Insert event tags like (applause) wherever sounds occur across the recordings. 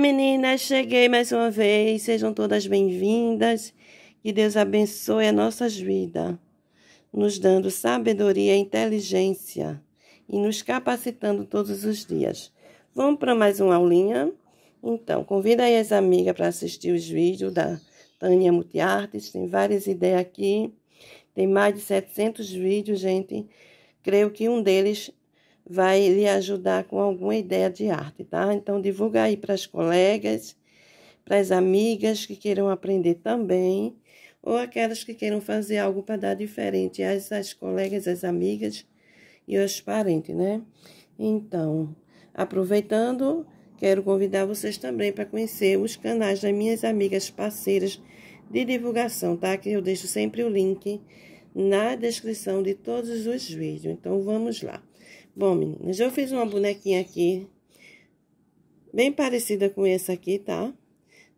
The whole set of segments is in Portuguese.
meninas, cheguei mais uma vez. Sejam todas bem-vindas. Que Deus abençoe as nossas vidas, nos dando sabedoria e inteligência e nos capacitando todos os dias. Vamos para mais uma aulinha? Então, convida aí as amigas para assistir os vídeos da Tânia Multiartes. Tem várias ideias aqui. Tem mais de 700 vídeos, gente. Creio que um deles vai lhe ajudar com alguma ideia de arte, tá? Então, divulga aí para as colegas, para as amigas que queiram aprender também, ou aquelas que queiram fazer algo para dar diferente às, às colegas, às amigas e aos parentes, né? Então, aproveitando, quero convidar vocês também para conhecer os canais das minhas amigas parceiras de divulgação, tá? Que eu deixo sempre o link na descrição de todos os vídeos. Então, vamos lá. Bom, meninas, eu fiz uma bonequinha aqui, bem parecida com essa aqui, tá?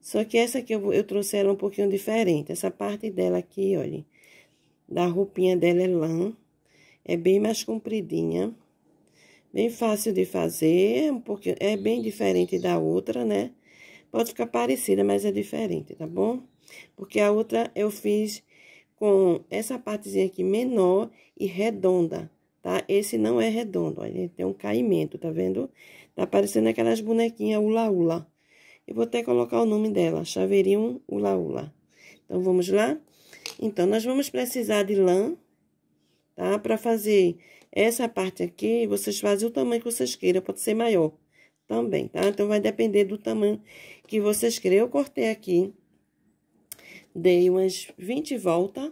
Só que essa aqui eu, eu trouxe ela um pouquinho diferente. Essa parte dela aqui, olha, da roupinha dela é lã. É bem mais compridinha. Bem fácil de fazer, um pouquinho, é bem diferente da outra, né? Pode ficar parecida, mas é diferente, tá bom? Porque a outra eu fiz com essa partezinha aqui menor e redonda, tá? Esse não é redondo, ele tem um caimento, tá vendo? Tá parecendo aquelas bonequinhas ula-ula. Eu vou até colocar o nome dela, chaveirinho ula-ula. Então, vamos lá? Então, nós vamos precisar de lã, tá? Pra fazer essa parte aqui, vocês fazem o tamanho que vocês queiram, pode ser maior também, tá? Então, vai depender do tamanho que vocês querem. Eu cortei aqui Dei umas 20 voltas,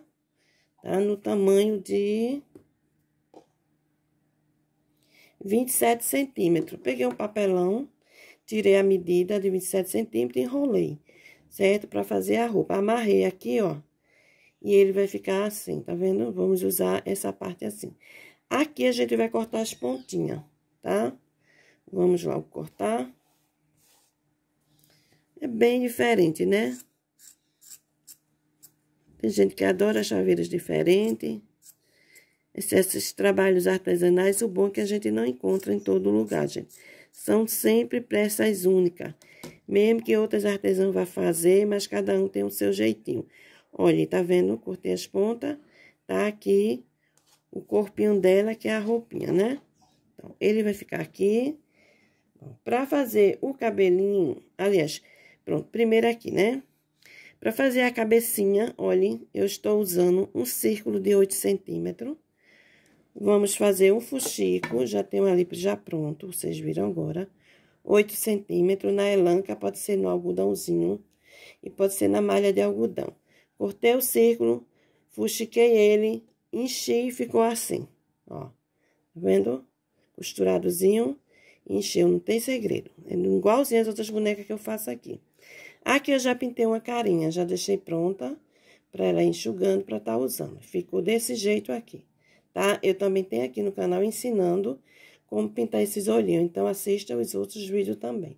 tá? No tamanho de 27 centímetros. Peguei um papelão, tirei a medida de 27 centímetros e enrolei, certo? Pra fazer a roupa. Amarrei aqui, ó. E ele vai ficar assim, tá vendo? Vamos usar essa parte assim. Aqui a gente vai cortar as pontinhas, tá? Vamos logo cortar. É bem diferente, né? Tem gente que adora chaveiros diferentes. Esses, esses trabalhos artesanais, o bom é que a gente não encontra em todo lugar, gente. São sempre peças únicas. Mesmo que outras artesãs vá fazer, mas cada um tem o seu jeitinho. Olha, tá vendo? Cortei as pontas. Tá aqui o corpinho dela, que é a roupinha, né? Então, ele vai ficar aqui. Para fazer o cabelinho, aliás, pronto, primeiro aqui, né? Para fazer a cabecinha, olhem, eu estou usando um círculo de 8 centímetros. Vamos fazer um fuxico, já tem uma lipo já pronto, vocês viram agora. 8 centímetros, na elanca pode ser no algodãozinho e pode ser na malha de algodão. Cortei o círculo, fuxiquei ele, enchi e ficou assim, ó. Tá vendo? Costuradozinho, encheu, não tem segredo. É igualzinho as outras bonecas que eu faço aqui. Aqui eu já pintei uma carinha, já deixei pronta para ela enxugando para estar tá usando. Ficou desse jeito aqui, tá? Eu também tenho aqui no canal ensinando como pintar esses olhinhos, então assista os outros vídeos também.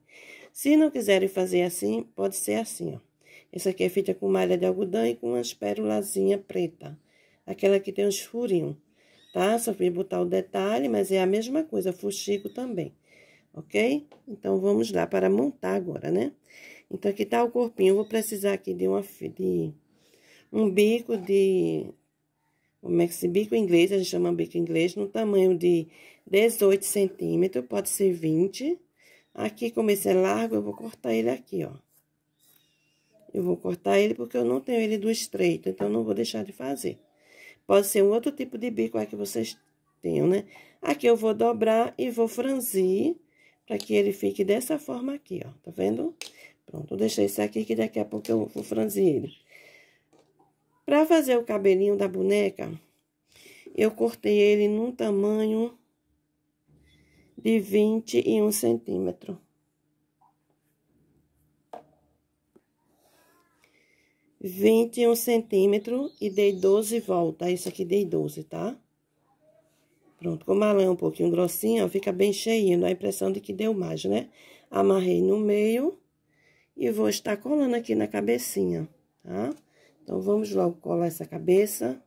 Se não quiserem fazer assim, pode ser assim, ó. Essa aqui é feita com malha de algodão e com umas pérolazinha preta. Aquela que tem uns furinhos, tá? Só fui botar o detalhe, mas é a mesma coisa, fuxico também, ok? Então, vamos lá para montar agora, né? Então, aqui tá o corpinho. Eu vou precisar aqui de, uma, de um bico de... Como é que se bico inglês, a gente chama bico inglês, no tamanho de 18 centímetros, pode ser 20. Aqui, como esse é largo, eu vou cortar ele aqui, ó. Eu vou cortar ele porque eu não tenho ele do estreito, então não vou deixar de fazer. Pode ser um outro tipo de bico aí que vocês tenham, né? Aqui eu vou dobrar e vou franzir para que ele fique dessa forma aqui, ó. Tá vendo? Pronto, eu deixei isso aqui que daqui a pouco eu vou franzir ele. Né? Pra fazer o cabelinho da boneca, eu cortei ele num tamanho de 21 centímetros. 21 centímetros e dei 12 voltas. Isso aqui dei 12, tá? Pronto, como a lã é um pouquinho grossinha, fica bem cheinho, dá a é impressão de que deu mais, né? Amarrei no meio e vou estar colando aqui na cabecinha, tá? Então, vamos logo colar essa cabeça.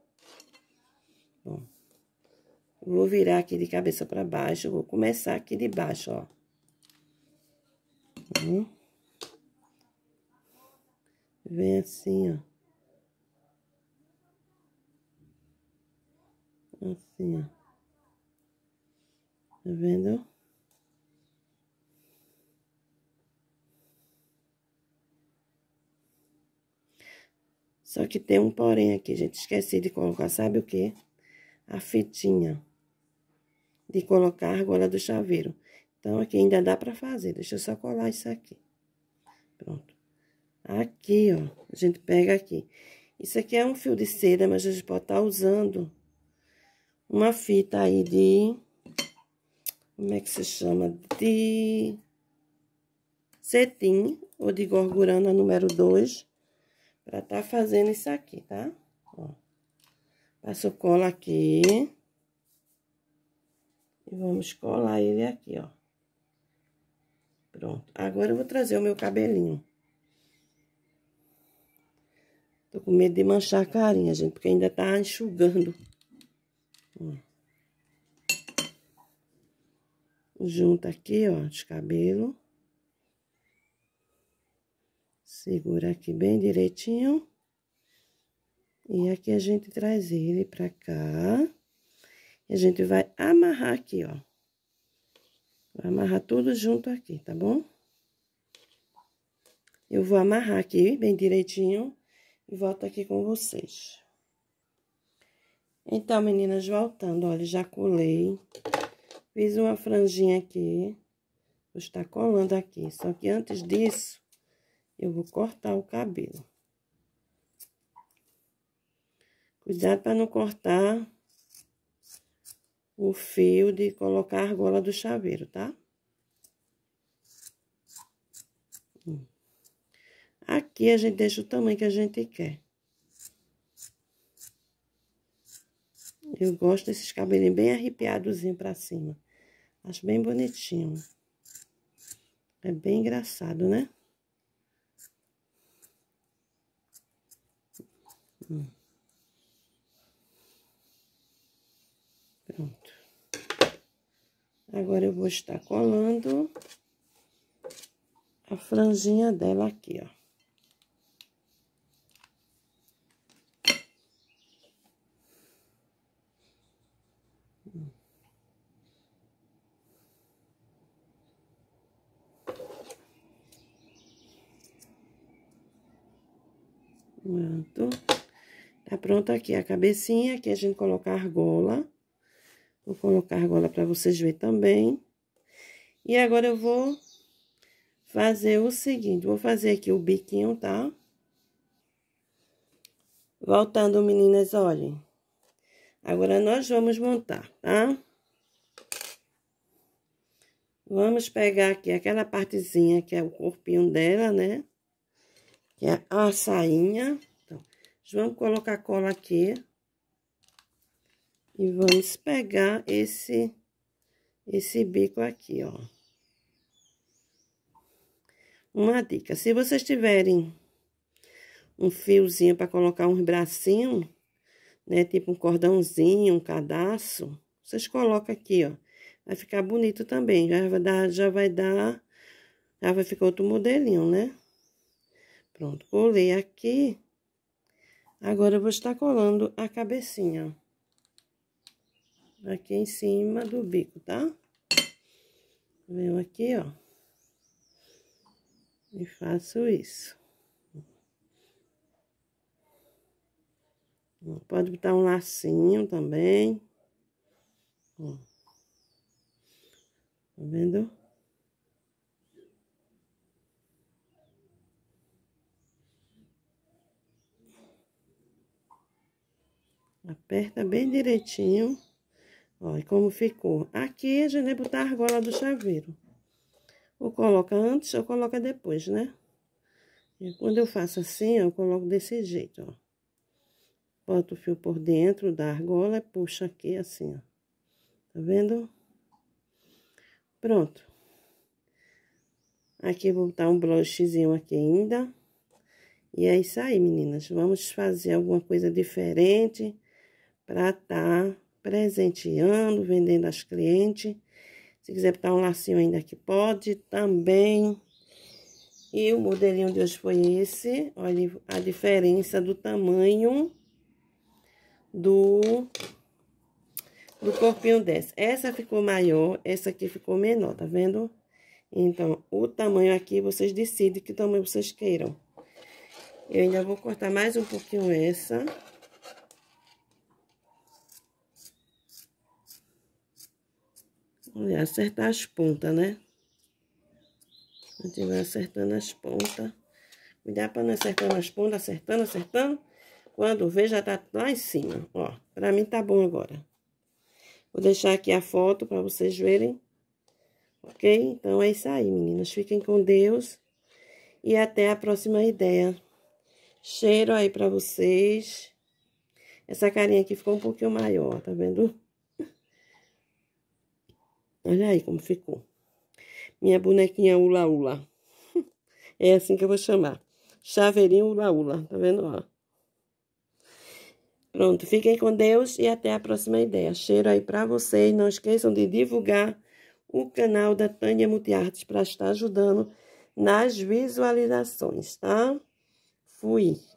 Bom, vou virar aqui de cabeça para baixo, vou começar aqui de baixo, ó. Hum? Vem assim, ó. Assim, ó. Tá vendo? Só que tem um porém aqui, gente. Esqueci de colocar, sabe o que? A fitinha. De colocar a argola do chaveiro. Então, aqui ainda dá pra fazer. Deixa eu só colar isso aqui. Pronto. Aqui, ó. A gente pega aqui. Isso aqui é um fio de seda, mas a gente pode estar tá usando uma fita aí de... Como é que se chama? De cetim ou de gorgurana número 2 Pra tá fazendo isso aqui, tá? Ó. Passo cola aqui. E vamos colar ele aqui, ó. Pronto. Agora eu vou trazer o meu cabelinho. Tô com medo de manchar a carinha, gente, porque ainda tá enxugando. Ó. Junta aqui, ó, os cabelos. Segura aqui bem direitinho. E aqui a gente traz ele pra cá. E a gente vai amarrar aqui, ó. Vai amarrar tudo junto aqui, tá bom? Eu vou amarrar aqui bem direitinho e volto aqui com vocês. Então, meninas, voltando, olha, já colei. Fiz uma franjinha aqui. Vou estar colando aqui. Só que antes disso, eu vou cortar o cabelo. Cuidado para não cortar o fio de colocar a argola do chaveiro, tá? Hum. Aqui a gente deixa o tamanho que a gente quer. Eu gosto desses cabelinhos bem arrepiadozinho pra cima. Acho bem bonitinho. É bem engraçado, né? Pronto. Agora, eu vou estar colando a franjinha dela aqui, ó. Pronto. Tá pronta aqui a cabecinha, aqui a gente coloca a argola. Vou colocar a argola para vocês verem também. E agora eu vou fazer o seguinte, vou fazer aqui o biquinho, tá? Voltando, meninas, olhem. Agora, nós vamos montar, tá? Vamos pegar aqui aquela partezinha que é o corpinho dela, né? Que é a sainha. Vamos colocar cola aqui. E vamos pegar esse, esse bico aqui, ó. Uma dica, se vocês tiverem um fiozinho para colocar um bracinho, né, tipo um cordãozinho, um cadastro, vocês colocam aqui, ó. Vai ficar bonito também, já vai dar, já vai dar, já vai ficar outro modelinho, né? Pronto, colei aqui Agora, eu vou estar colando a cabecinha. Aqui em cima do bico, tá? Venho aqui, ó. E faço isso. Pode botar um lacinho também. Ó. Tá vendo? Aperta bem direitinho. Olha como ficou. Aqui a gente vai botar a argola do chaveiro. Ou coloca antes ou coloca depois, né? E quando eu faço assim, ó, eu coloco desse jeito, ó. Bota o fio por dentro da argola e puxa aqui assim, ó. Tá vendo? Pronto. Aqui vou botar um blushzinho aqui ainda. E é isso aí, meninas. Vamos fazer alguma coisa diferente para estar tá presenteando, vendendo as clientes. Se quiser botar um lacinho ainda aqui, pode também. E o modelinho de hoje foi esse. Olha a diferença do tamanho do, do corpinho dessa. Essa ficou maior, essa aqui ficou menor, tá vendo? Então, o tamanho aqui, vocês decidem que tamanho vocês queiram. Eu ainda vou cortar mais um pouquinho essa. Essa. Olha, é, acertar as pontas, né? A gente vai acertando as pontas. Cuidar pra não acertando as pontas, acertando, acertando. Quando vê, já tá lá em cima, ó. Pra mim tá bom agora. Vou deixar aqui a foto pra vocês verem. Ok? Então, é isso aí, meninas. Fiquem com Deus. E até a próxima ideia. Cheiro aí pra vocês. Essa carinha aqui ficou um pouquinho maior, tá vendo? Olha aí como ficou. Minha bonequinha Ula Ula. (laughs) É assim que eu vou chamar. Chaveirinho Ula Ula. Tá vendo? Ó. Pronto. Fiquem com Deus e até a próxima ideia. Cheiro aí pra vocês. Não esqueçam de divulgar o canal da Tânia Multiartes para estar ajudando nas visualizações, tá? Fui.